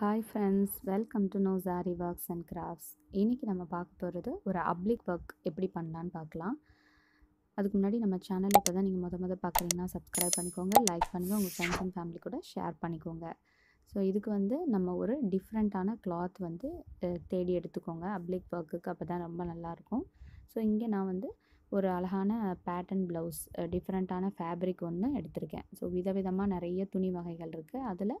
hi friends welcome to நோ ஜாரி works and crafts இன்றைக்கி நம்ம பார்க்க போகிறது ஒரு அப்ளிக் ஒர்க் எப்படி பண்ணலான்னு பார்க்கலாம் அதுக்கு முன்னாடி நம்ம சேனல் இப்போ தான் நீங்கள் மொதல் மொதல் பார்க்குறீங்கன்னா சப்ஸ்கிரைப் பண்ணிக்கோங்க லைக் பண்ணுங்கள் உங்கள் ஃப்ரெண்ட்ஸ் அண்ட் ஃபேமிலி கூட ஷேர் பண்ணிக்கோங்க ஸோ இதுக்கு வந்து நம்ம ஒரு டிஃப்ரெண்ட்டான கிளாத் வந்து தேடி எடுத்துக்கோங்க அப்ளிக் ஒர்க்குக்கு அப்போ தான் ரொம்ப நல்லாயிருக்கும் ஸோ இங்கே நான் வந்து ஒரு அழகான பேட்டர்ன் ப்ளவுஸ் டிஃப்ரெண்ட்டான ஃபேப்ரிக் ஒன்று எடுத்திருக்கேன் ஸோ விதவிதமாக நிறைய துணி வகைகள் இருக்குது அதில்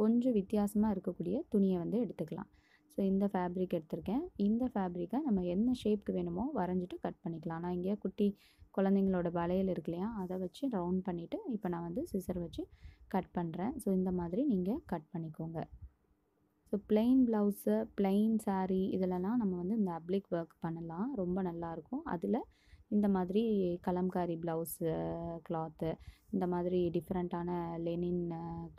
கொஞ்சம் வித்தியாசமாக இருக்கக்கூடிய துணியை வந்து எடுத்துக்கலாம் ஸோ இந்த ஃபேப்ரிக் எடுத்திருக்கேன் இந்த ஃபேப்ரிக்கை நம்ம என்ன ஷேப்க்கு வேணுமோ வரைஞ்சிட்டு கட் பண்ணிக்கலாம் நான் இங்கே குட்டி குழந்தைங்களோட வளையல் இருக்கு இல்லையா அதை வச்சு ரவுண்ட் பண்ணிவிட்டு இப்போ நான் வந்து சிசர் வச்சு கட் பண்ணுறேன் ஸோ இந்த மாதிரி நீங்கள் கட் பண்ணிக்கோங்க so plain blouse plain sari இதிலலாம் நம்ம வந்து இந்த அப்ளிக் ஒர்க் பண்ணலாம் ரொம்ப நல்லாயிருக்கும் அதில் இந்த மாதிரி கலம்காரி ப்ளவுஸு கிளாத்து இந்த மாதிரி டிஃப்ரெண்ட்டான linen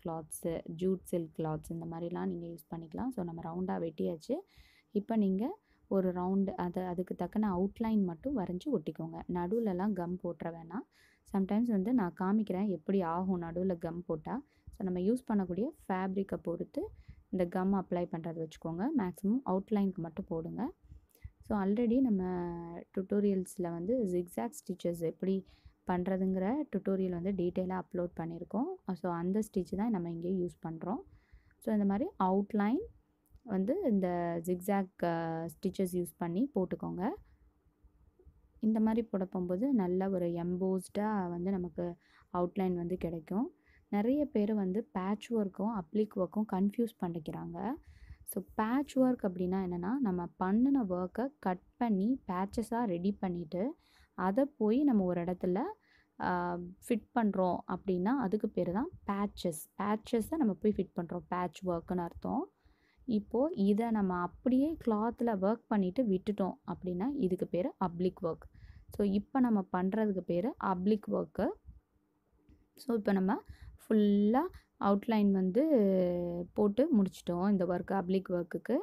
cloths jute silk cloths இந்த மாதிரிலாம் நீங்கள் யூஸ் பண்ணிக்கலாம் ஸோ நம்ம ரவுண்டாக வெட்டியாச்சு இப்போ நீங்கள் ஒரு ரவுண்டு அதை அதுக்கு தக்கன அவுட்லைன் மட்டும் வரைஞ்சி ஒட்டிக்கோங்க நடுவிலலாம் கம் போட்டுற வேணாம் சம்டைம்ஸ் வந்து நான் காமிக்கிறேன் எப்படி ஆகும் நடுவில் கம் போட்டால் ஸோ நம்ம யூஸ் பண்ணக்கூடிய ஃபேப்ரிக்கை பொறுத்து இந்த கம் அப்ளை பண்ணுறது வச்சுக்கோங்க மேக்ஸிமம் அவுட்லைனுக்கு மட்டும் போடுங்க ஸோ ஆல்ரெடி நம்ம டுட்டோரியல்ஸில் வந்து ஜிக்ஸாக் ஸ்டிச்சஸ் எப்படி பண்ணுறதுங்கிற டுட்டோரியல் வந்து டீட்டெயிலாக அப்லோட் பண்ணியிருக்கோம் ஸோ அந்த ஸ்டிச் தான் நம்ம இங்கே யூஸ் பண்ணுறோம் ஸோ இந்த மாதிரி அவுட்லைன் வந்து இந்த ஜிக்ஸாக் ஸ்டிச்சஸ் யூஸ் பண்ணி போட்டுக்கோங்க இந்த மாதிரி போட போகும்போது நல்ல ஒரு எம்போஸ்டாக வந்து நமக்கு அவுட்லைன் வந்து கிடைக்கும் நிறைய பேர் வந்து பேட்ச் ஒர்க்கும் அப்ளிக் ஒர்க்கும் கன்ஃபியூஸ் பண்ணிக்கிறாங்க ஸோ பேட்ச் ஒர்க் அப்படின்னா என்னென்னா நம்ம பண்ணின ஒர்க்கை கட் பண்ணி பேட்சஸாக ரெடி பண்ணிவிட்டு அதை போய் நம்ம ஒரு இடத்துல ஃபிட் பண்ணுறோம் அப்படின்னா அதுக்கு பேர் தான் பேட்சஸ் பேட்சஸை நம்ம போய் ஃபிட் பண்ணுறோம் பேட்ச் ஒர்க்குன்னு அர்த்தம் இப்போது இதை நம்ம அப்படியே கிளாத்தில் ஒர்க் பண்ணிவிட்டு விட்டுட்டோம் அப்படின்னா இதுக்கு பேர் அப்ளிக் ஒர்க் ஸோ இப்போ நம்ம பண்ணுறதுக்கு பேர் அப்ளிக் ஒர்க்கு ஸோ இப்போ நம்ம ஃபுல்லாக அவுட்லைன் வந்து போட்டு முடிச்சிட்டோம் இந்த ஒர்க்கு அப்ளிக் ஒர்க்குக்கு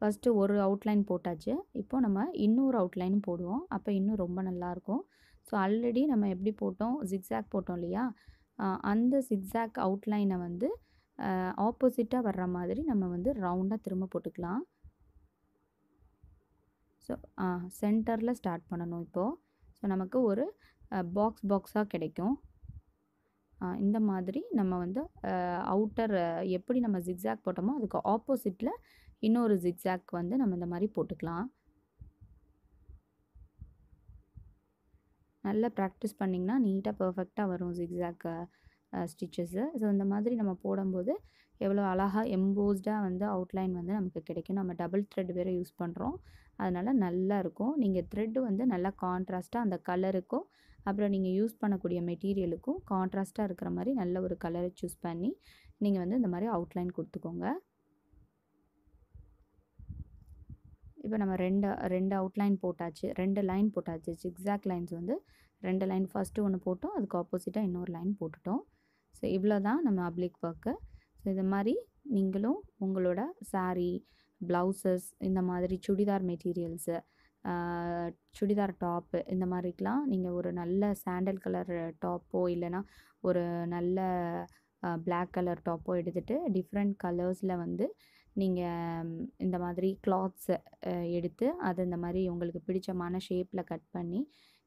ஃபஸ்ட்டு ஒரு அவுட்லைன் போட்டாச்சு இப்போ நம்ம இன்னொரு அவுட்லைனும் போடுவோம் அப்போ இன்னும் ரொம்ப நல்லாயிருக்கும் ஸோ ஆல்ரெடி நம்ம எப்படி போட்டோம் ஜிக்ஸாக் போட்டோம் இல்லையா அந்த ஜிக்ஸாக் அவுட்லைனை வந்து ஆப்போசிட்டாக வர்ற மாதிரி நம்ம வந்து ரவுண்டாக திரும்ப போட்டுக்கலாம் ஸோ சென்டரில் ஸ்டார்ட் பண்ணணும் இப்போது ஸோ நமக்கு ஒரு பாக்ஸ் பாக்ஸாக கிடைக்கும் இந்த மாதிரி நம்ம வந்து அவுட்டர் எப்படி நம்ம ஜிக்ஸாக் போட்டோமோ அதுக்கு ஆப்போசிட்டில் இன்னொரு ஜிக்ஸாக் வந்து நம்ம இந்த மாதிரி போட்டுக்கலாம் நல்லா ப்ராக்டிஸ் பண்ணிங்கன்னா நீட்டாக பர்ஃபெக்டாக வரும் ஜிக்ஸாக் ஸ்டிச்சஸ்ஸு ஸோ இந்த மாதிரி நம்ம போடும்போது எவ்வளோ அழகாக எம்போஸ்டாக வந்து அவுட்லைன் வந்து நமக்கு கிடைக்கும் நம்ம டபுள் த்ரெட் வேறு யூஸ் பண்ணுறோம் அதனால் நல்லா இருக்கும் நீங்கள் த்ரெட்டு வந்து நல்லா கான்ட்ராஸ்ட்டாக அந்த கலருக்கும் அப்புறம் நீங்கள் யூஸ் பண்ணக்கூடிய மெட்டீரியலுக்கும் கான்ட்ராஸ்ட்டாக இருக்கிற மாதிரி நல்ல ஒரு கலரை சூஸ் பண்ணி நீங்கள் வந்து இந்த மாதிரி அவுட்லைன் கொடுத்துக்கோங்க இப்போ நம்ம ரெண்டு ரெண்டு அவுட்லைன் போட்டாச்சு ரெண்டு லைன் போட்டாச்சு எக்ஸாக்ட் லைன்ஸ் வந்து ரெண்டு லைன் ஃபஸ்ட்டு ஒன்று போட்டோம் அதுக்கு ஆப்போசிட்டாக இன்னொரு லைன் போட்டுட்டோம் ஸோ இவ்வளோ தான் நம்ம அப்ளிக் ஒர்க்கு ஸோ இது மாதிரி நீங்களும் உங்களோட சாரீ ப்ளவுசஸ் இந்த மாதிரி சுடிதார் மெட்டீரியல்ஸு சுடிதார் டாப்பு இந்த மாதிரிக்கெலாம் நீங்கள் ஒரு நல்ல சாண்டல் கலர் டாப்போ இல்லைனா ஒரு நல்ல பிளாக் கலர் டாப்போ எடுத்துகிட்டு டிஃப்ரெண்ட் கலர்ஸில் வந்து நீங்கள் இந்த மாதிரி கிளாத்ஸை எடுத்து அது இந்த மாதிரி உங்களுக்கு பிடிச்சமான ஷேப்பில் கட் பண்ணி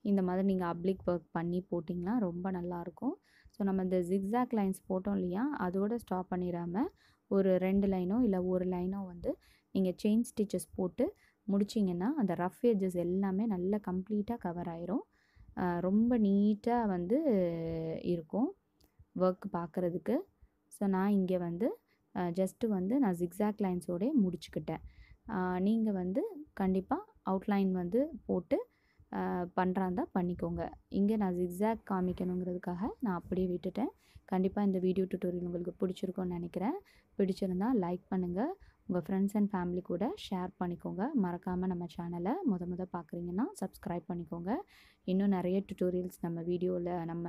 இந்த மாதிரி நீங்கள் அப்ளிக் ஒர்க் பண்ணி போட்டிங்கன்னா ரொம்ப நல்லாயிருக்கும் ஸோ நம்ம இந்த ஜிக்ஸாக் லைன்ஸ் போட்டோம் இல்லையா அதோடு ஸ்டாப் பண்ணிடாமல் ஒரு ரெண்டு லைனோ இல்லை ஒரு லைனோ வந்து நீங்கள் செயின் ஸ்டிச்சஸ் போட்டு முடிச்சிங்கன்னா அந்த ரஃப் எஜஸ் எல்லாமே நல்லா கம்ப்ளீட்டாக கவர் ஆயிரும் ரொம்ப நீட்டாக வந்து இருக்கும் ஒர்க் பார்க்குறதுக்கு ஸோ நான் இங்கே வந்து ஜஸ்ட்டு வந்து நான் ஜிக்ஸாக் லைன்ஸோடே முடிச்சுக்கிட்டேன் நீங்கள் வந்து கண்டிப்பாக அவுட்லைன் வந்து போட்டு பண்ணுறாந்தா பண்ணிக்கோங்க இங்கே நான் ஜிக்ஸாக் காமிக்கணுங்கிறதுக்காக நான் அப்படியே விட்டுட்டேன் கண்டிப்பாக இந்த வீடியோ டுட்டோரியல் உங்களுக்கு பிடிச்சிருக்கோன்னு நினைக்கிறேன் பிடிச்சிருந்தால் லைக் பண்ணுங்கள் உங்கள் ஃப்ரெண்ட்ஸ் அண்ட் ஃபேமிலி கூட ஷேர் பண்ணிக்கோங்க மறக்காமல் நம்ம சேனலை முத முத பார்க்குறீங்கன்னா சப்ஸ்கிரைப் பண்ணிக்கோங்க இன்னும் நிறைய டுட்டோரியல்ஸ் நம்ம வீடியோவில் நம்ம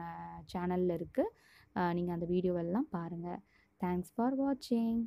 சேனலில் இருக்குது நீங்கள் அந்த வீடியோவெல்லாம் பாருங்கள் தேங்க்ஸ் ஃபார் வாட்சிங்